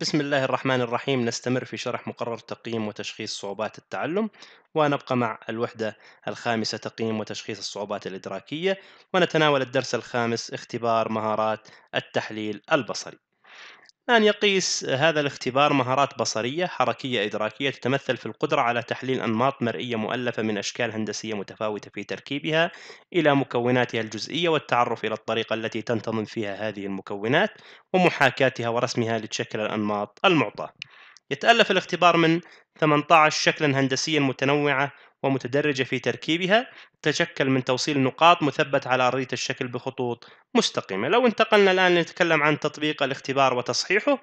بسم الله الرحمن الرحيم نستمر في شرح مقرر تقييم وتشخيص صعوبات التعلم ونبقى مع الوحدة الخامسة تقييم وتشخيص الصعوبات الإدراكية ونتناول الدرس الخامس اختبار مهارات التحليل البصري الآن يقيس هذا الاختبار مهارات بصرية حركية إدراكية تتمثل في القدرة على تحليل أنماط مرئية مؤلفة من أشكال هندسية متفاوتة في تركيبها إلى مكوناتها الجزئية والتعرف إلى الطريقة التي تنتظم فيها هذه المكونات ومحاكاتها ورسمها لتشكل الأنماط المعطاة. يتألف الاختبار من 18 شكلا هندسيا متنوعة ومتدرجة في تركيبها تشكل من توصيل نقاط مثبت على أرضية الشكل بخطوط مستقيمة لو انتقلنا الآن لنتكلم عن تطبيق الاختبار وتصحيحه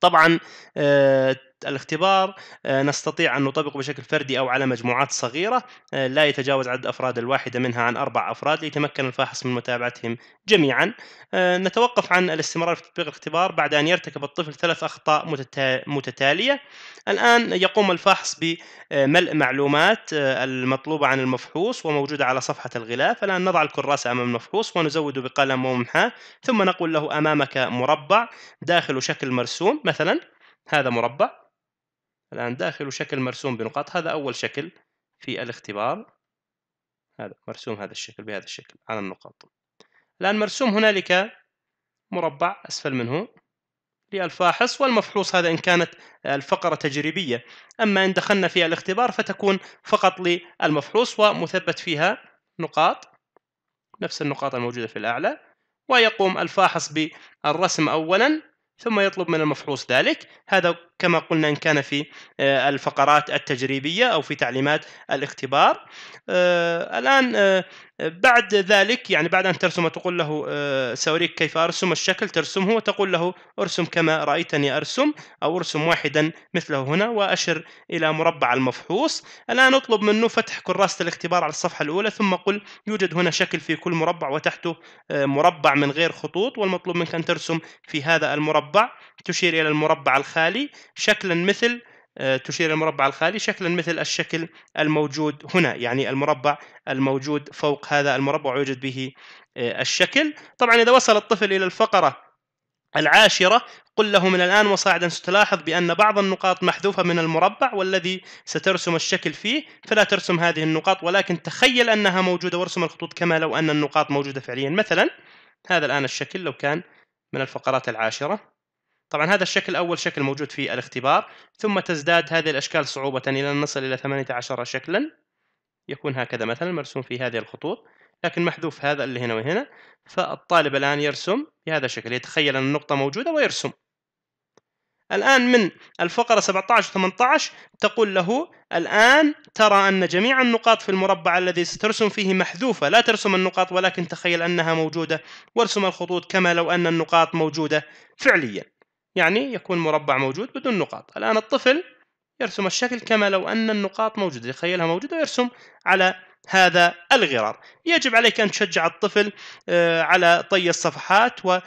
طبعا آه، الاختبار آه، نستطيع أن نطبقه بشكل فردي أو على مجموعات صغيرة آه، لا يتجاوز عدد أفراد الواحدة منها عن أربع أفراد ليتمكن الفاحص من متابعتهم جميعا آه، نتوقف عن الاستمرار في تطبيق الاختبار بعد أن يرتكب الطفل ثلاث أخطاء متتالية الآن يقوم الفاحص بملء معلومات المطلوبة عن المفحوص وموجودة على صفحة الغلاف الآن نضع الكراسة أمام المفحوص ونزود بقلم وممحاة ثم نقول له أمامك مربع داخله شكل مرسوم مثلا هذا مربع الآن داخل شكل مرسوم بنقاط هذا أول شكل في الاختبار هذا مرسوم هذا الشكل بهذا الشكل على النقاط الآن مرسوم هنالك مربع أسفل منه للفاحص والمفحوص هذا إن كانت الفقرة تجريبية أما إن دخلنا في الاختبار فتكون فقط للمفحوص ومثبت فيها نقاط نفس النقاط الموجودة في الأعلى ويقوم الفاحص بالرسم أولا ثم يطلب من المفحوص ذلك هذا كما قلنا إن كان في آه، الفقرات التجريبية أو في تعليمات الاختبار آه، الآن آه، بعد ذلك يعني بعد أن ترسم تقول له سأريك كيف أرسم الشكل ترسمه وتقول له أرسم كما رأيتني أرسم أو أرسم واحدا مثله هنا وأشر إلى مربع المفحوص الآن اطلب منه فتح كراسة الاختبار على الصفحة الأولى ثم قل يوجد هنا شكل في كل مربع وتحته مربع من غير خطوط والمطلوب منك أن ترسم في هذا المربع تشير إلى المربع الخالي شكلا مثل آه، تشير المربع الخالي شكلا مثل الشكل الموجود هنا يعني المربع الموجود فوق هذا المربع ويوجد به آه، الشكل طبعا إذا وصل الطفل إلى الفقرة العاشرة قل له من الآن وصاعدا ستلاحظ بأن بعض النقاط محذوفة من المربع والذي سترسم الشكل فيه فلا ترسم هذه النقاط ولكن تخيل أنها موجودة وارسم الخطوط كما لو أن النقاط موجودة فعليا مثلا هذا الآن الشكل لو كان من الفقرات العاشرة طبعا هذا الشكل اول شكل موجود في الاختبار ثم تزداد هذه الأشكال صعوبة إلى أن نصل إلى 18 شكلا يكون هكذا مثلا مرسوم في هذه الخطوط لكن محذوف هذا اللي هنا وهنا فالطالب الآن يرسم بهذا الشكل يتخيل أن النقطة موجودة ويرسم الآن من الفقرة 17 و 18 تقول له الآن ترى أن جميع النقاط في المربع الذي سترسم فيه محذوفة لا ترسم النقاط ولكن تخيل أنها موجودة وارسم الخطوط كما لو أن النقاط موجودة فعليا يعني يكون مربع موجود بدون نقاط الآن الطفل يرسم الشكل كما لو أن النقاط موجودة يخيلها موجودة ويرسم على هذا الغرار يجب عليك أن تشجع الطفل آه، على طي الصفحات و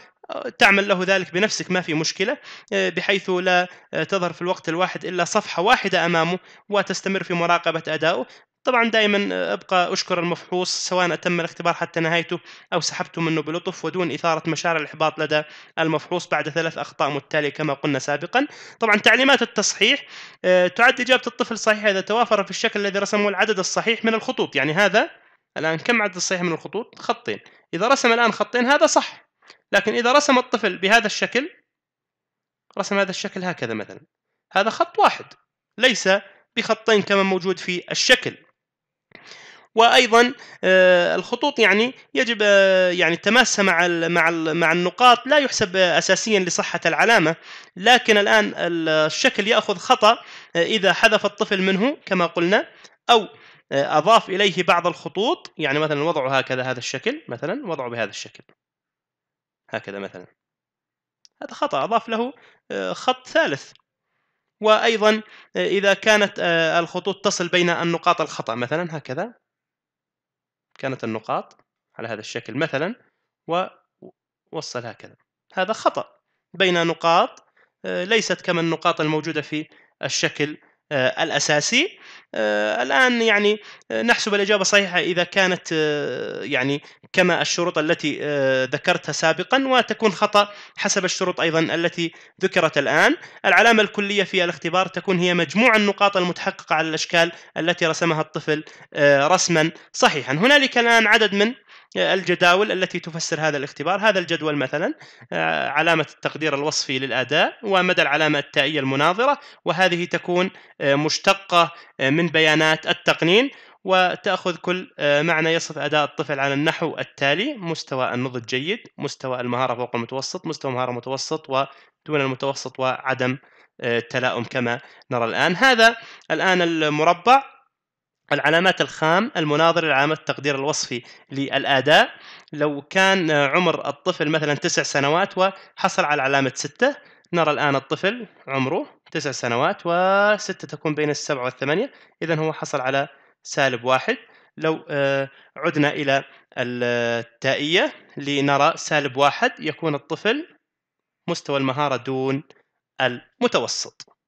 تعمل له ذلك بنفسك ما في مشكلة آه، بحيث لا تظهر في الوقت الواحد إلا صفحة واحدة أمامه وتستمر في مراقبة أدائه طبعا دائما آه، ابقى اشكر المفحوص سواء اتم الاختبار حتى نهايته او سحبته منه بلطف ودون اثاره مشاعر الاحباط لدى المفحوص بعد ثلاث اخطاء متتاليه كما قلنا سابقا طبعا تعليمات التصحيح آه، تعد اجابه الطفل صحيحه اذا توافر في الشكل الذي رسمه العدد الصحيح من الخطوط يعني هذا الان كم عدد الصحيح من الخطوط خطين اذا رسم الان خطين هذا صح لكن اذا رسم الطفل بهذا الشكل رسم هذا الشكل هكذا مثلا هذا خط واحد ليس بخطين كما موجود في الشكل وايضا آه، الخطوط يعني يجب آه، يعني تماسها مع مع مع النقاط لا يحسب اساسيا لصحه العلامه لكن الان الشكل ياخذ خطا آه، اذا حذف الطفل منه كما قلنا او اضاف اليه بعض الخطوط يعني مثلا وضعه هكذا هذا الشكل مثلا وضعه بهذا الشكل هكذا مثلا هذا خطا اضاف له خط ثالث وايضا اذا كانت الخطوط تصل بين النقاط الخطا مثلا هكذا كانت النقاط على هذا الشكل مثلا ووصل هكذا هذا خطأ بين نقاط آه، ليست كما النقاط الموجودة في الشكل آه، الاساسي آه، الان يعني آه، نحسب الاجابه صحيحه اذا كانت يعني كما الشروط التي ذكرتها سابقا وتكون خطا حسب الشروط ايضا التي ذكرت الان العلامه الكليه في الاختبار تكون هي مجموع النقاط المتحققه على الاشكال التي رسمها الطفل رسما صحيحا هنالك الان عدد من الجداول التي تفسر هذا الاختبار هذا الجدول مثلا آه، علامة التقدير الوصفي للأداء ومدى العلامة التائية المناظرة وهذه تكون آه، مشتقة آه، من بيانات التقنين وتأخذ كل معنى يصف أداء الطفل على النحو التالي مستوى النضج جيد مستوى المهارة فوق المتوسط مستوى مهارة متوسط ودون المتوسط وعدم التلاؤم كما نرى الآن هذا الآن المربع العلامات الخام المناظر لعلامة التقدير الوصفي للأداء لو كان عمر الطفل مثلا تسع سنوات وحصل على علامة ستة نرى الآن الطفل عمره تسع سنوات وستة تكون بين السبعة والثمانية إذا هو حصل على سالب واحد لو آه، عدنا إلى التائية لنرى سالب واحد يكون الطفل مستوى المهارة دون المتوسط